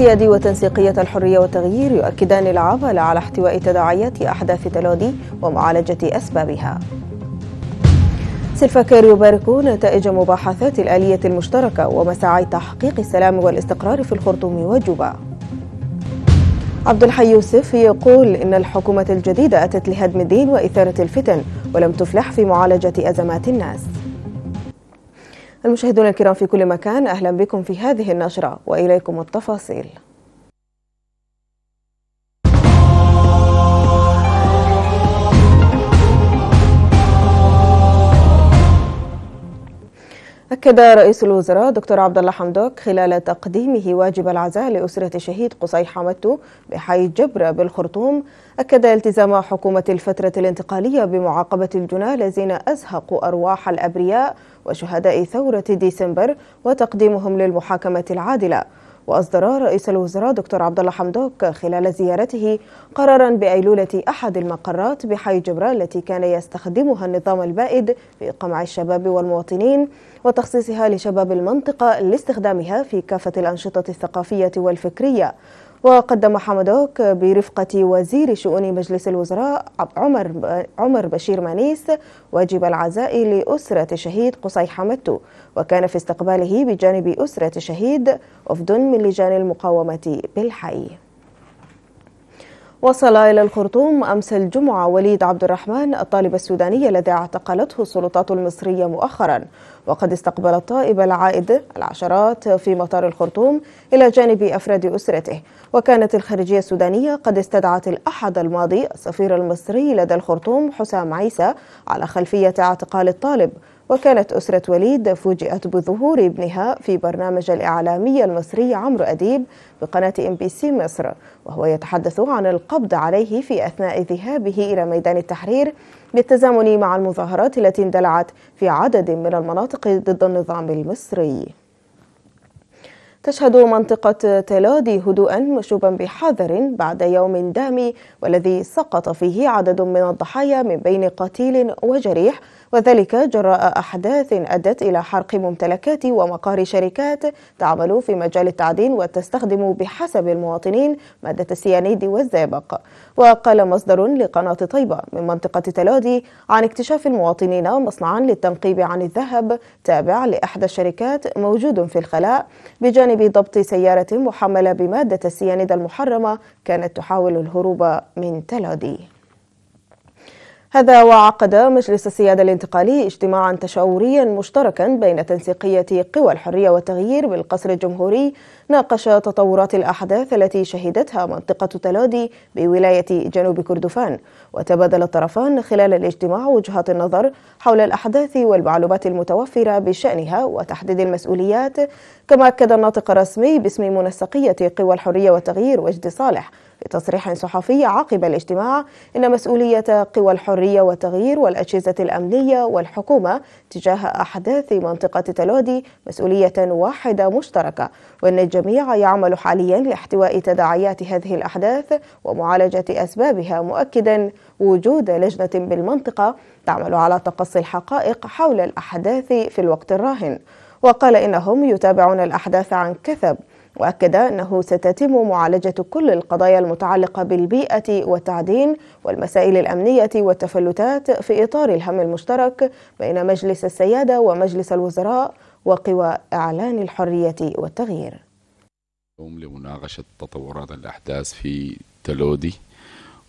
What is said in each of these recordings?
السيادي وتنسيقية الحرية والتغيير يؤكدان العمل على احتواء تداعيات أحداث تلودي ومعالجة أسبابها سلفاكير يبارك نتائج مباحثات الآلية المشتركة ومساعي تحقيق السلام والاستقرار في الخرطوم وجوبا عبد الحي يوسف يقول إن الحكومة الجديدة أتت لهدم الدين وإثارة الفتن ولم تفلح في معالجة أزمات الناس المشاهدون الكرام في كل مكان أهلا بكم في هذه النشرة وإليكم التفاصيل أكد رئيس الوزراء دكتور عبد الله حمدوك خلال تقديمه واجب العزاء لأسرة شهيد قصي حمدتو بحي جبرة بالخرطوم أكد التزام حكومة الفترة الانتقالية بمعاقبة الجنى الذين أزهقوا أرواح الأبرياء وشهداء ثورة ديسمبر وتقديمهم للمحاكمة العادلة وأصدر رئيس الوزراء دكتور عبد الله حمدوك خلال زيارته قرارا بأيلولة أحد المقرات بحي جبرة التي كان يستخدمها النظام البائد في قمع الشباب والمواطنين وتخصيصها لشباب المنطقة لاستخدامها في كافة الأنشطة الثقافية والفكرية وقدم حمدوك برفقة وزير شؤون مجلس الوزراء عمر عمر بشير مانيس واجب العزاء لأسرة الشهيد قصي حمدتو وكان في استقباله بجانب أسرة الشهيد وفد من لجان المقاومة بالحي وصل إلى الخرطوم أمس الجمعة وليد عبد الرحمن الطالب السوداني الذي اعتقلته السلطات المصرية مؤخرا وقد استقبل الطائب العائد العشرات في مطار الخرطوم إلى جانب أفراد أسرته وكانت الخارجية السودانية قد استدعت الأحد الماضي السفير المصري لدى الخرطوم حسام عيسى على خلفية اعتقال الطالب وكانت أسرة وليد فوجئت بظهور ابنها في برنامج الإعلامي المصري عمرو أديب بقناة ام بي سي مصر وهو يتحدث عن القبض عليه في أثناء ذهابه إلى ميدان التحرير بالتزامن مع المظاهرات التي اندلعت في عدد من المناطق ضد النظام المصري تشهد منطقة تلادي هدوءا مشوبا بحذر بعد يوم دامي والذي سقط فيه عدد من الضحايا من بين قتيل وجريح وذلك جراء أحداث أدت إلى حرق ممتلكات ومقار شركات تعمل في مجال التعدين وتستخدم بحسب المواطنين مادة السيانيد والزئبق وقال مصدر لقناة طيبة من منطقة تلادي عن اكتشاف المواطنين مصنعا للتنقيب عن الذهب تابع لإحدى الشركات موجود في الخلاء بجانب ضبط سيارة محملة بمادة السيانيد المحرمة كانت تحاول الهروب من تلادي هذا وعقد مجلس السيادة الانتقالي اجتماعا تشاوريا مشتركا بين تنسيقية قوى الحرية والتغيير بالقصر الجمهوري ناقش تطورات الأحداث التي شهدتها منطقة تلادي بولاية جنوب كردفان وتبادل الطرفان خلال الاجتماع وجهات النظر حول الأحداث والمعلومات المتوفرة بشأنها وتحديد المسؤوليات كما أكد الناطق الرسمي باسم منسقية قوى الحرية والتغيير وجدي صالح في تصريح صحفي عقب الاجتماع إن مسؤولية قوى الحرية والتغيير والأجهزة الأمنية والحكومة تجاه أحداث منطقة تلودي مسؤولية واحدة مشتركة وأن الجميع يعمل حاليا لاحتواء تداعيات هذه الأحداث ومعالجة أسبابها مؤكدا وجود لجنة بالمنطقة تعمل على تقصي الحقائق حول الأحداث في الوقت الراهن وقال إنهم يتابعون الأحداث عن كثب وأكد أنه ستتم معالجة كل القضايا المتعلقة بالبيئة والتعدين والمسائل الأمنية والتفلتات في إطار الهم المشترك بين مجلس السيادة ومجلس الوزراء وقوى إعلان الحرية والتغيير لمناقشة تطورات الأحداث في تلودي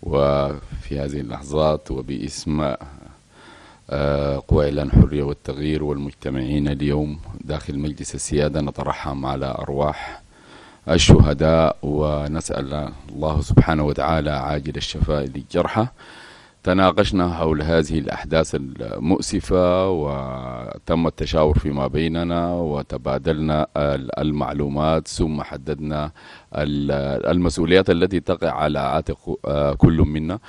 وفي هذه اللحظات وباسم آه، قوى إعلان الحرية والتغيير والمجتمعين اليوم داخل مجلس السيادة نترحم على أرواح الشهداء ونسأل الله سبحانه وتعالى عاجل الشفاء للجرحى تناقشنا حول هذه الأحداث المؤسفة وتم التشاور فيما بيننا وتبادلنا المعلومات ثم حددنا المسؤوليات التي تقع على عاتق آه، كل منا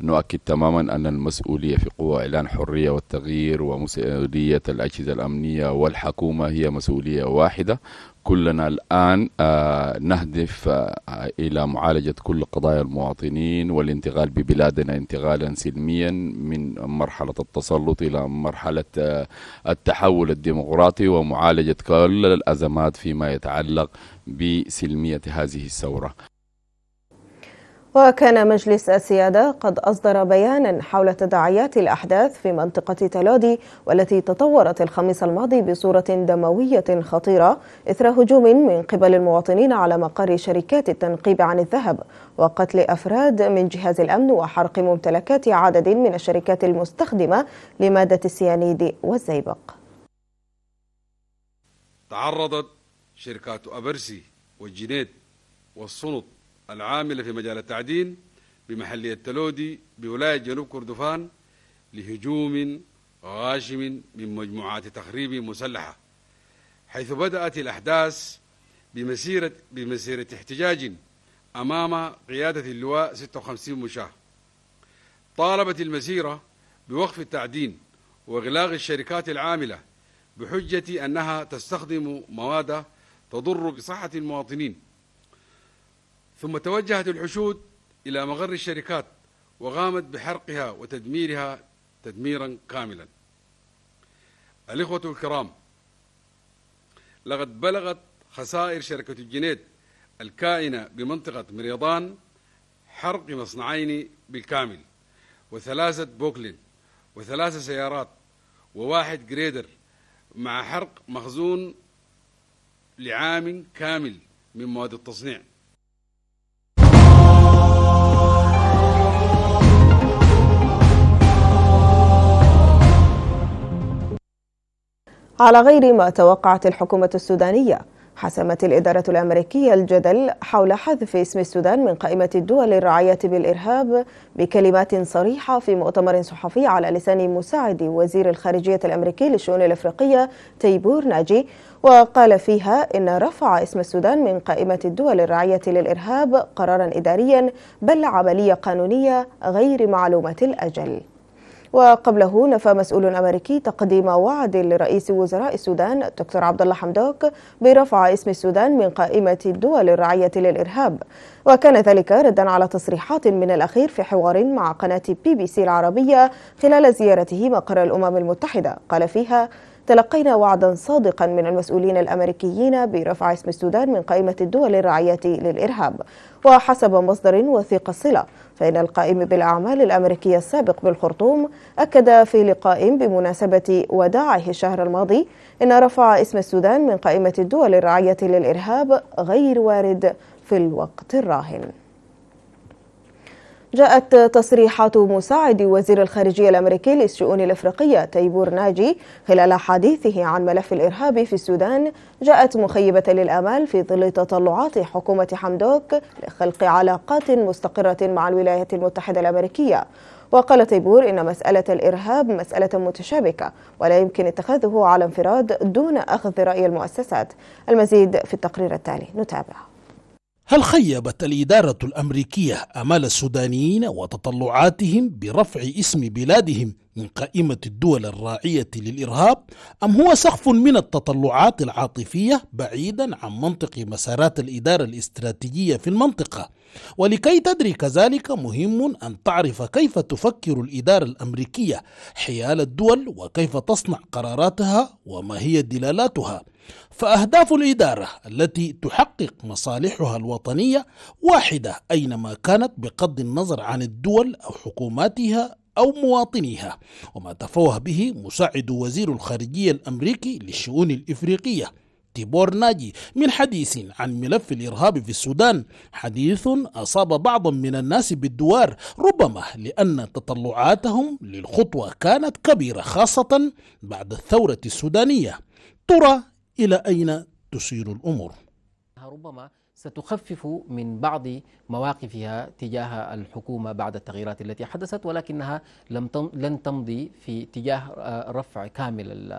نؤكد تماما أن المسؤولية في قوى إعلان حرية والتغيير ومسؤولية الأجهزة الأمنية والحكومة هي مسؤولية واحدة كلنا الآن آه، نهدف آه، إلى معالجة كل قضايا المواطنين والانتقال ببلادنا انتقالا سلميا من مرحلة التسلط إلى مرحلة آه، التحول الديمقراطي ومعالجة كل الأزمات فيما يتعلق بسلمية هذه الثورة وكان مجلس السيادة قد أصدر بيانا حول تداعيات الأحداث في منطقة تلادي والتي تطورت الخميس الماضي بصورة دموية خطيرة إثر هجوم من قبل المواطنين على مقر شركات التنقيب عن الذهب وقتل أفراد من جهاز الأمن وحرق ممتلكات عدد من الشركات المستخدمة لمادة السيانيد والزئبق تعرضت شركات أبرسي والجنيد والسنط العاملة في مجال التعدين بمحلية تلودي بولاية جنوب كردفان لهجوم غاشم من مجموعات تخريب مسلحة حيث بدأت الأحداث بمسيرة, بمسيرة احتجاج أمام قيادة اللواء 56 مشاة طالبت المسيرة بوقف التعدين وإغلاق الشركات العاملة بحجة أنها تستخدم مواد تضر بصحة المواطنين ثم توجهت الحشود إلى مغر الشركات وقامت بحرقها وتدميرها تدميرا كاملا الإخوة الكرام لقد بلغت خسائر شركة الجنيد الكائنة بمنطقة مريضان حرق مصنعين بالكامل وثلاثة بوكلين وثلاثة سيارات وواحد جريدر مع حرق مخزون لعام كامل من مواد التصنيع على غير ما توقعت الحكومة السودانية حسمت الإدارة الأمريكية الجدل حول حذف اسم السودان من قائمة الدول الرعاية بالإرهاب بكلمات صريحة في مؤتمر صحفي على لسان مساعد وزير الخارجية الأمريكي للشؤون الأفريقية تيبور ناجي وقال فيها إن رفع اسم السودان من قائمة الدول الرعاية للإرهاب قرارا إداريا بل عملية قانونية غير معلومة الأجل وقبله نفى مسؤول أمريكي تقديم وعد لرئيس وزراء السودان الدكتور عبد الله حمدوك برفع اسم السودان من قائمة الدول الراعية للإرهاب وكان ذلك ردا على تصريحات من الأخير في حوار مع قناة بي بي سي العربية خلال زيارته مقر الأمم المتحدة قال فيها تلقينا وعدا صادقا من المسؤولين الامريكيين برفع اسم السودان من قائمه الدول الراعيه للارهاب وحسب مصدر وثيق الصله فان القائم بالاعمال الامريكي السابق بالخرطوم اكد في لقاء بمناسبه وداعه الشهر الماضي ان رفع اسم السودان من قائمه الدول الراعيه للارهاب غير وارد في الوقت الراهن جاءت تصريحات مساعد وزير الخارجية الأمريكي للشؤون الأفريقية تيبور ناجي خلال حديثه عن ملف الإرهاب في السودان جاءت مخيبة للآمال في ظل تطلعات حكومة حمدوك لخلق علاقات مستقرة مع الولايات المتحدة الأمريكية وقال تيبور إن مسألة الإرهاب مسألة متشابكة ولا يمكن اتخاذه على انفراد دون أخذ رأي المؤسسات المزيد في التقرير التالي نتابعه هل خيبت الإدارة الأمريكية أمال السودانيين وتطلعاتهم برفع اسم بلادهم من قائمة الدول الراعية للإرهاب أم هو سقف من التطلعات العاطفية بعيدا عن منطق مسارات الإدارة الاستراتيجية في المنطقة ولكي تدري كذلك مهم أن تعرف كيف تفكر الإدارة الأمريكية حيال الدول وكيف تصنع قراراتها وما هي دلالاتها فأهداف الإدارة التي تحقق مصالحها الوطنية واحدة أينما كانت بغض النظر عن الدول أو حكوماتها أو مواطنيها وما تفوه به مساعد وزير الخارجية الأمريكي للشؤون الإفريقية تيبور ناجي من حديث عن ملف الإرهاب في السودان حديث أصاب بعضا من الناس بالدوار ربما لأن تطلعاتهم للخطوة كانت كبيرة خاصة بعد الثورة السودانية ترى إلى أين تسير الأمور ربما ستخفف من بعض مواقفها تجاه الحكومة بعد التغييرات التي حدثت ولكنها لم لن تمضي في اتجاه آه، رفع كامل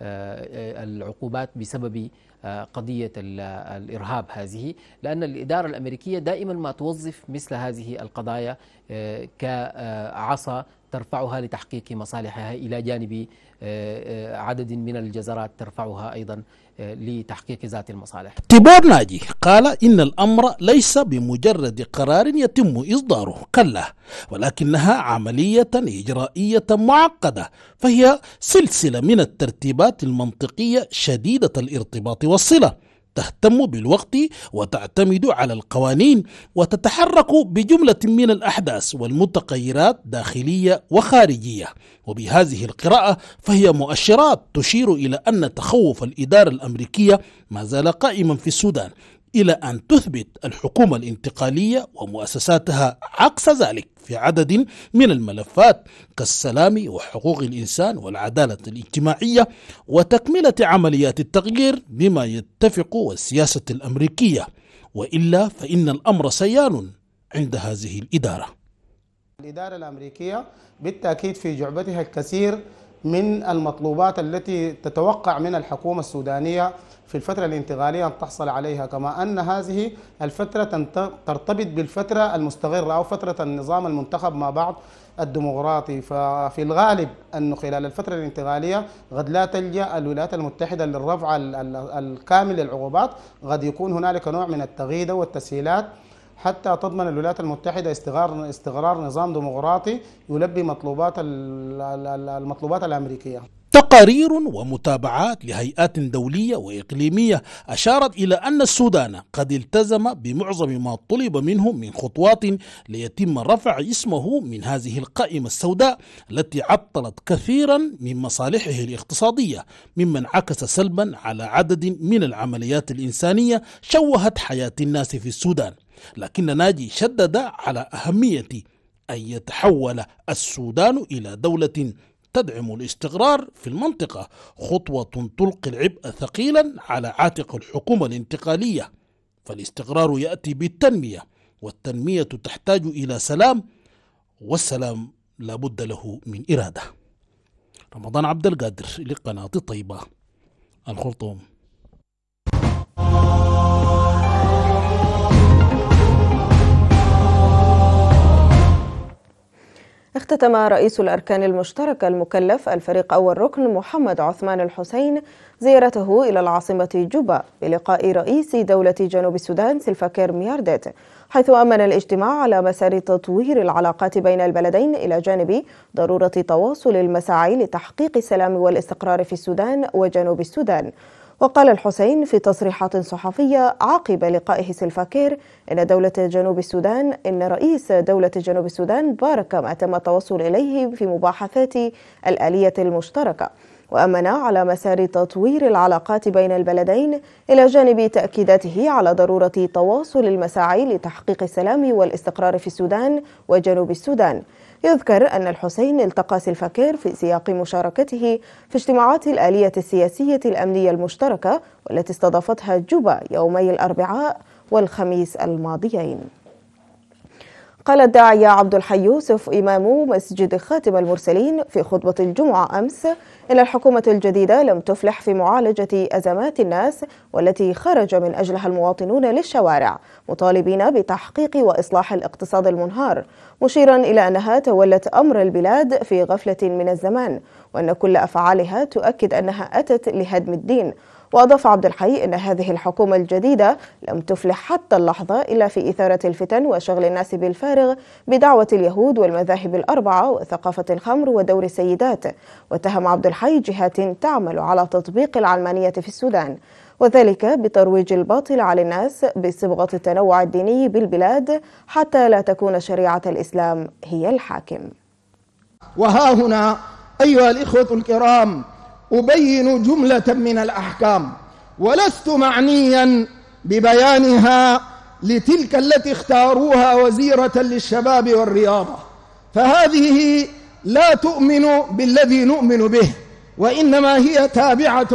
آه، آه، العقوبات بسبب آه، قضية الإرهاب هذه لأن الإدارة الأمريكية دائما ما توظف مثل هذه القضايا كعصا ترفعها لتحقيق مصالحها إلى جانب آه، آه، عدد من الجزرات ترفعها أيضا آه، لتحقيق ذات المصالح تيبور ناجي قال إن الأمر ليس بمجرد قرار يتم إصداره كلا ولكنها عملية إجرائية معقدة فهي سلسلة من الترتيبات المنطقية شديدة الارتباط والصلة تهتم بالوقت وتعتمد على القوانين وتتحرك بجملة من الأحداث والمتغيرات داخلية وخارجية وبهذه القراءة فهي مؤشرات تشير إلى أن تخوف الإدارة الأمريكية ما زال قائما في السودان إلى أن تثبت الحكومة الانتقالية ومؤسساتها عكس ذلك في عدد من الملفات كالسلام وحقوق الإنسان والعدالة الاجتماعية وتكملة عمليات التغيير بما يتفق والسياسة الأمريكية وإلا فإن الأمر سيال عند هذه الإدارة الإدارة الأمريكية بالتأكيد في جعبتها الكثير من المطلوبات التي تتوقع من الحكومة السودانية في الفترة الانتقالية أن تحصل عليها كما أن هذه الفترة ترتبط بالفترة المستغرة أو فترة النظام المنتخب ما بعد الديمقراطي ففي الغالب أنه خلال الفترة الانتقالية قد لا تلجأ الولايات المتحدة للرفع الكامل للعقوبات قد يكون هنالك نوع من التغييد والتسهيلات حتى تضمن الولايات المتحدة استغرار استقرار نظام ديمقراطي يلبي مطلوبات المطلوبات الأمريكية تقارير ومتابعات لهيئات دولية وإقليمية أشارت إلى أن السودان قد التزم بمعظم ما طلب منه من خطوات ليتم رفع اسمه من هذه القائمة السوداء التي عطلت كثيرا من مصالحه الاقتصادية مما انعكس سلبا على عدد من العمليات الإنسانية شوهت حياة الناس في السودان لكن ناجي شدد على أهمية أن يتحول السودان إلى دولة تدعم الاستقرار في المنطقة خطوة تلقي العبء ثقيلا على عاتق الحكومة الانتقالية فالاستقرار يأتي بالتنمية والتنمية تحتاج إلى سلام والسلام لابد له من إرادة رمضان عبد القادر لقناة طيبة الخرطوم اختتم رئيس الأركان المشتركة المكلف الفريق أول ركن محمد عثمان الحسين زيارته إلى العاصمة جوبا بلقاء رئيس دولة جنوب السودان سلفاكير مياردت حيث أمن الاجتماع على مسار تطوير العلاقات بين البلدين إلى جانب ضرورة تواصل المساعي لتحقيق السلام والاستقرار في السودان وجنوب السودان وقال الحسين في تصريحات صحفية عقب لقائه سلفاكير إن دولة جنوب السودان إن رئيس دولة جنوب السودان بارك ما تم التوصل إليه في مباحثات الآلية المشتركة وأمن على مسار تطوير العلاقات بين البلدين إلى جانب تأكيداته على ضرورة تواصل المساعي لتحقيق السلام والاستقرار في السودان وجنوب السودان يذكر أن الحسين التقى سلفاكير في سياق مشاركته في اجتماعات الآلية السياسية الأمنية المشتركة والتي استضافتها جوبا يومي الأربعاء والخميس الماضيين قال الداعية عبد الحي يوسف إمام مسجد خاتم المرسلين في خطبة الجمعة أمس إن الحكومة الجديدة لم تفلح في معالجة أزمات الناس والتي خرج من أجلها المواطنون للشوارع مطالبين بتحقيق وإصلاح الاقتصاد المنهار مشيرا إلى أنها تولت أمر البلاد في غفلة من الزمان وأن كل أفعالها تؤكد أنها أتت لهدم الدين وأضاف عبد الحي أن هذه الحكومة الجديدة لم تفلح حتى اللحظة إلا في إثارة الفتن وشغل الناس بالفارغ بدعوة اليهود والمذاهب الأربعة وثقافة الخمر ودور السيدات واتهم عبد الحي جهات تعمل على تطبيق العلمانية في السودان وذلك بترويج الباطل على الناس بصبغة التنوع الديني بالبلاد حتى لا تكون شريعة الإسلام هي الحاكم وها هنا أيها الإخوة الكرام أبين جملة من الأحكام ولست معنيا ببيانها لتلك التي اختاروها وزيرة للشباب والرياضة فهذه لا تؤمن بالذي نؤمن به وإنما هي تابعة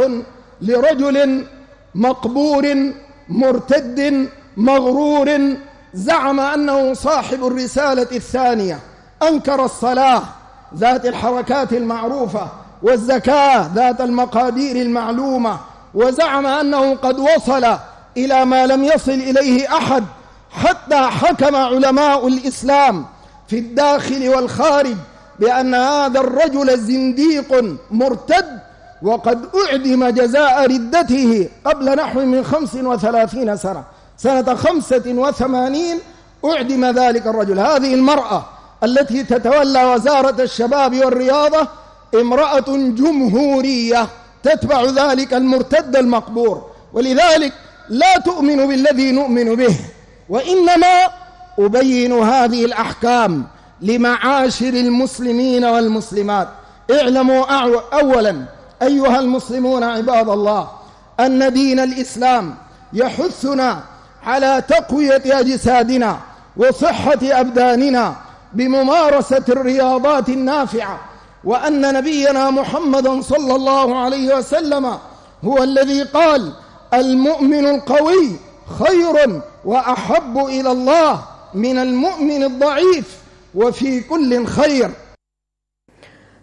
لرجل مقبور مرتد مغرور زعم أنه صاحب الرسالة الثانية أنكر الصلاة ذات الحركات المعروفة والزكاة ذات المقادير المعلومة وزعم أنه قد وصل إلى ما لم يصل إليه أحد حتى حكم علماء الإسلام في الداخل والخارج بأن هذا الرجل زنديق مرتد وقد أعدم جزاء ردته قبل نحو من خمس وثلاثين سنة سنة خمسة وثمانين أعدم ذلك الرجل هذه المرأة التي تتولى وزارة الشباب والرياضة امرأة جمهورية تتبع ذلك المرتد المقبور ولذلك لا تؤمن بالذي نؤمن به وإنما أبين هذه الأحكام لمعاشر المسلمين والمسلمات اعلموا أولا أيها المسلمون عباد الله أن دين الإسلام يحثنا على تقوية أجسادنا وصحة أبداننا بممارسة الرياضات النافعة وأن نبينا محمدا صلى الله عليه وسلم هو الذي قال المؤمن القوي خير وأحب إلى الله من المؤمن الضعيف وفي كل خير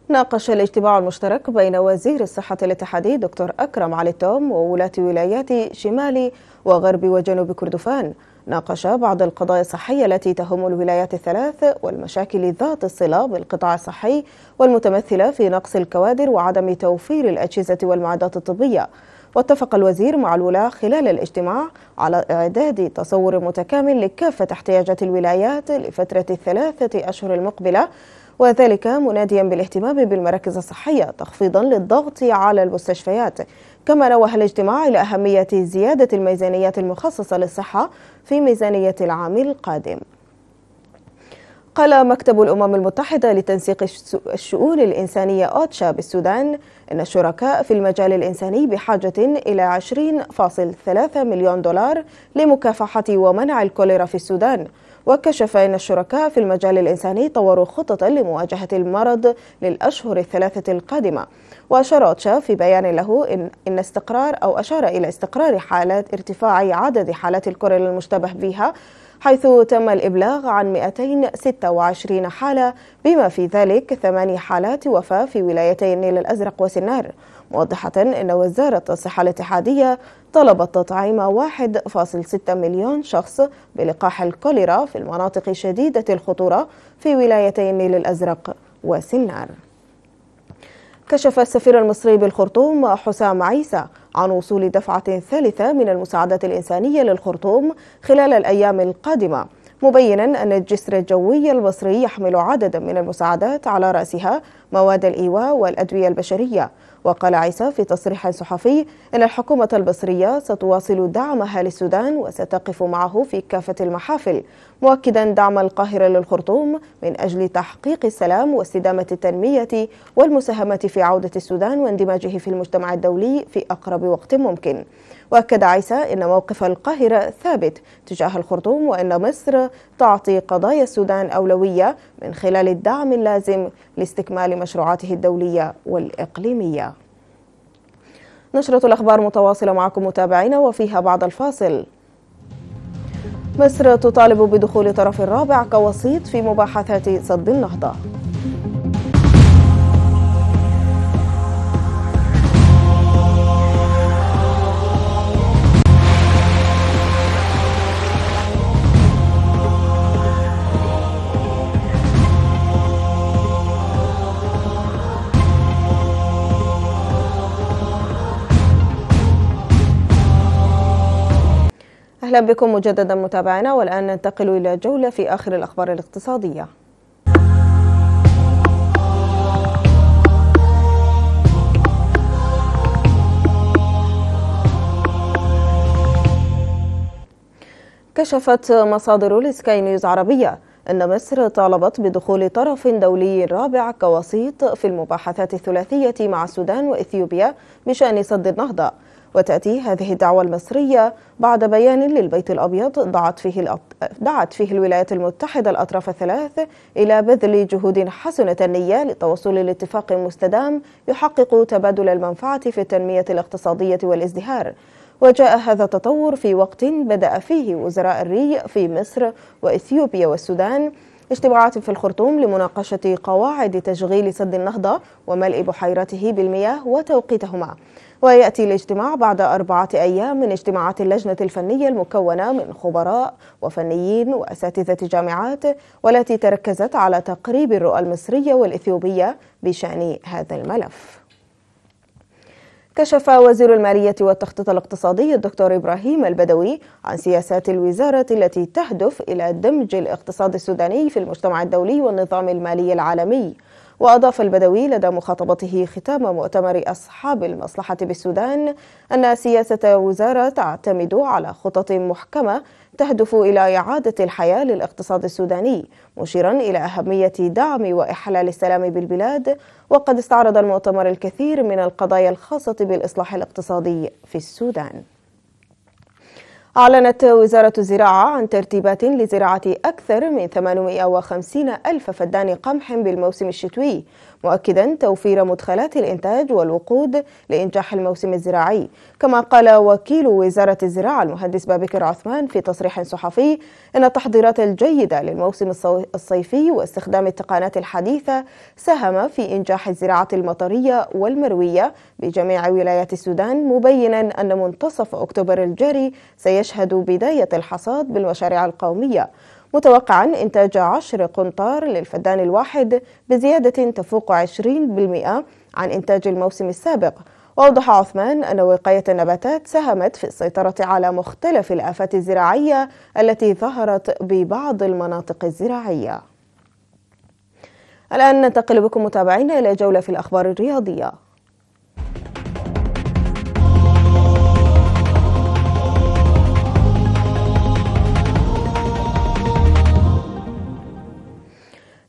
ناقش الاجتماع المشترك بين وزير الصحة الاتحادي دكتور أكرم علي التوم وولاة ولايات شمال وغرب وجنوب كردفان ناقش بعض القضايا الصحية التي تهم الولايات الثلاث والمشاكل ذات الصلة بالقطاع الصحي والمتمثلة في نقص الكوادر وعدم توفير الأجهزة والمعدات الطبية واتفق الوزير مع الولاة خلال الاجتماع على إعداد تصور متكامل لكافة احتياجات الولايات لفترة الثلاثة أشهر المقبلة وذلك مناديا بالاهتمام بالمراكز الصحية تخفيضا للضغط على المستشفيات كما نوه الاجتماع إلى أهمية زيادة الميزانيات المخصصة للصحة في ميزانية العام القادم قال مكتب الأمم المتحدة لتنسيق الشؤون الإنسانية أوتشا بالسودان إن الشركاء في المجال الإنساني بحاجة إلى 20.3 مليون دولار لمكافحة ومنع الكوليرا في السودان وكشف أن الشركاء في المجال الإنساني طوروا خططا لمواجهة المرض للأشهر الثلاثة القادمة وأشار أوتشا في بيان له إن, إن استقرار أو أشار إلى استقرار حالات ارتفاع عدد حالات الكورونا المشتبه بها حيث تم الإبلاغ عن 226 حالة بما في ذلك ثماني حالات وفاة في ولايتي النيل الأزرق وسنار موضحة أن وزارة الصحة الاتحادية طلبت تطعيم 1.6 مليون شخص بلقاح الكوليرا في المناطق شديدة الخطورة في ولايتي النيل الأزرق وسنار كشف السفير المصري بالخرطوم حسام عيسى عن وصول دفعة ثالثة من المساعدات الإنسانية للخرطوم خلال الأيام القادمة مبينا أن الجسر الجوي المصري يحمل عددا من المساعدات على رأسها مواد الإيواء والأدوية البشرية وقال عيسى في تصريح صحفي أن الحكومة المصرية ستواصل دعمها للسودان وستقف معه في كافة المحافل مؤكدا دعم القاهرة للخرطوم من أجل تحقيق السلام واستدامة التنمية والمساهمة في عودة السودان واندماجه في المجتمع الدولي في أقرب وقت ممكن وأكد عيسى أن موقف القاهرة ثابت تجاه الخرطوم وأن مصر تعطي قضايا السودان أولوية من خلال الدعم اللازم لاستكمال مشروعاته الدولية والإقليمية نشرة الأخبار متواصلة معكم متابعينا وفيها بعد الفاصل مصر تطالب بدخول طرف رابع كوسيط في مباحثات سد النهضة أهلا بكم مجددا متابعينا والآن ننتقل إلى جولة في آخر الأخبار الاقتصادية كشفت مصادر لسكاي نيوز عربية أن مصر طالبت بدخول طرف دولي رابع كوسيط في المباحثات الثلاثية مع السودان وإثيوبيا بشأن سد النهضة وتأتي هذه الدعوة المصرية بعد بيان للبيت الأبيض دعت فيه, الأط... دعت فيه الولايات المتحدة الأطراف الثلاث إلى بذل جهود حسنة النية للتوصل لاتفاق مستدام يحقق تبادل المنفعة في التنمية الاقتصادية والازدهار وجاء هذا التطور في وقت بدأ فيه وزراء الري في مصر وإثيوبيا والسودان اجتماعات في الخرطوم لمناقشة قواعد تشغيل سد النهضة وملء بحيرته بالمياه وتوقيتهما ويأتي الاجتماع بعد أربعة أيام من اجتماعات اللجنة الفنية المكونة من خبراء وفنيين وأساتذة جامعات والتي تركزت على تقريب الرؤى المصرية والإثيوبية بشأن هذا الملف كشف وزير المالية والتخطيط الاقتصادي الدكتور إبراهيم البدوي عن سياسات الوزارة التي تهدف إلى دمج الاقتصاد السوداني في المجتمع الدولي والنظام المالي العالمي وأضاف البدوي لدى مخاطبته ختام مؤتمر أصحاب المصلحة بالسودان أن سياسة الوزارة تعتمد على خطط محكمة تهدف إلى إعادة الحياة للاقتصاد السوداني مشيرا إلى أهمية دعم وإحلال السلام بالبلاد وقد استعرض المؤتمر الكثير من القضايا الخاصة بالإصلاح الاقتصادي في السودان أعلنت وزارة الزراعة عن ترتيبات لزراعة أكثر من 850 ألف فدان قمح بالموسم الشتوي مؤكدا توفير مدخلات الإنتاج والوقود لإنجاح الموسم الزراعي كما قال وكيل وزارة الزراعة المهندس بابكر عثمان في تصريح صحفي أن التحضيرات الجيدة للموسم الصيفي واستخدام التقانات الحديثة ساهم في إنجاح الزراعة المطرية والمروية بجميع ولايات السودان مبينا أن منتصف أكتوبر الجاري سيشهد بداية الحصاد بالمشاريع القومية متوقعا إنتاج عشر قنطار للفدان الواحد بزيادة تفوق 20% عن إنتاج الموسم السابق وأوضح عثمان أن وقاية النباتات ساهمت في السيطرة على مختلف الآفات الزراعية التي ظهرت ببعض المناطق الزراعية الآن ننتقل بكم متابعينا إلى جولة في الأخبار الرياضية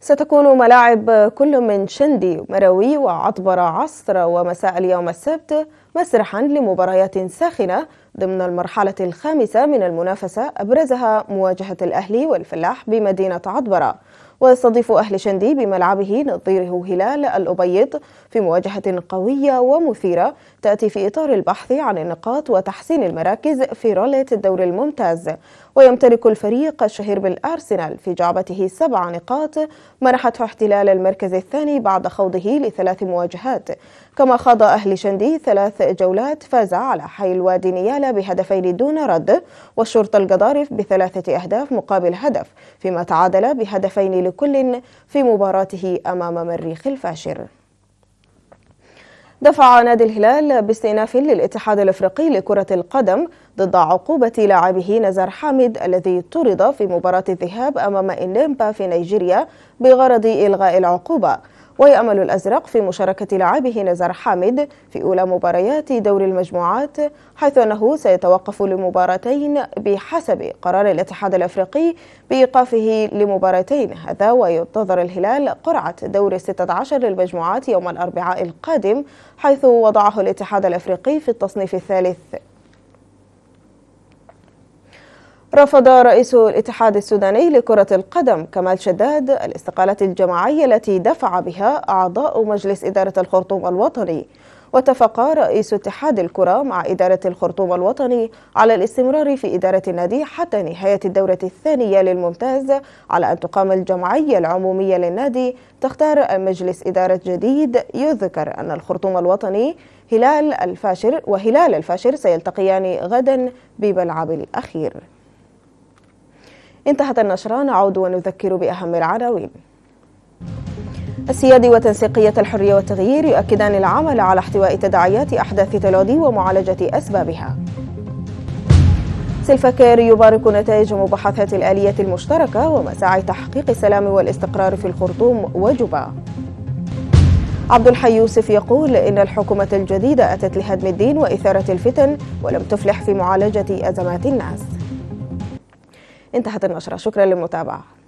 ستكون ملاعب كل من شندي مروي وعطبرة عصر ومساء اليوم السبت مسرحا لمباريات ساخنة ضمن المرحلة الخامسة من المنافسة أبرزها مواجهة الأهلي والفلاح بمدينة عطبرة ويستضيف أهل شندي بملعبه نظيره هلال الأبيض في مواجهة قوية ومثيرة تأتي في إطار البحث عن النقاط وتحسين المراكز في رولة الدور الممتاز ويمتلك الفريق الشهير بالأرسنال في جعبته سبع نقاط منحته احتلال المركز الثاني بعد خوضه لثلاث مواجهات كما خاض أهل شندي ثلاث جولات فاز على حي الوادي نيالا بهدفين دون رد والشرطة القضارف بثلاثة أهداف مقابل هدف فيما تعادل بهدفين لكل في مباراته أمام مريخ الفاشر دفع نادي الهلال باستئناف للاتحاد الافريقي لكرة القدم ضد عقوبة لاعبه نزار حامد الذي طرد في مباراة الذهاب أمام إنيمبا في نيجيريا بغرض إلغاء العقوبة ويأمل الأزرق في مشاركة لاعبه نزار حامد في أولى مباريات دور المجموعات حيث أنه سيتوقف لمباراتين بحسب قرار الاتحاد الأفريقي بإيقافه لمباراتين هذا وينتظر الهلال قرعة دور 16 للمجموعات يوم الأربعاء القادم حيث وضعه الاتحاد الأفريقي في التصنيف الثالث رفض رئيس الاتحاد السوداني لكرة القدم كمال شداد الاستقالة الجماعية التي دفع بها أعضاء مجلس إدارة الخرطوم الوطني واتفق رئيس اتحاد الكرة مع إدارة الخرطوم الوطني على الاستمرار في إدارة النادي حتى نهاية الدورة الثانية للممتاز على أن تقام الجمعية العمومية للنادي تختار مجلس إدارة جديد يذكر أن الخرطوم الوطني هلال الفاشر وهلال الفاشر سيلتقيان غدا بملعب الأخير انتهت النشرة نعود ونذكر بأهم العناوين السيادي وتنسيقية الحرية والتغيير يؤكدان العمل على احتواء تداعيات أحداث تلودي ومعالجة أسبابها سلفكار يبارك نتائج مباحثات الآلية المشتركة ومساعي تحقيق السلام والاستقرار في الخرطوم وجوبا عبد الحي يوسف يقول إن الحكومة الجديدة أتت لهدم الدين وإثارة الفتن ولم تفلح في معالجة أزمات الناس انتهت النشره شكرا للمتابعه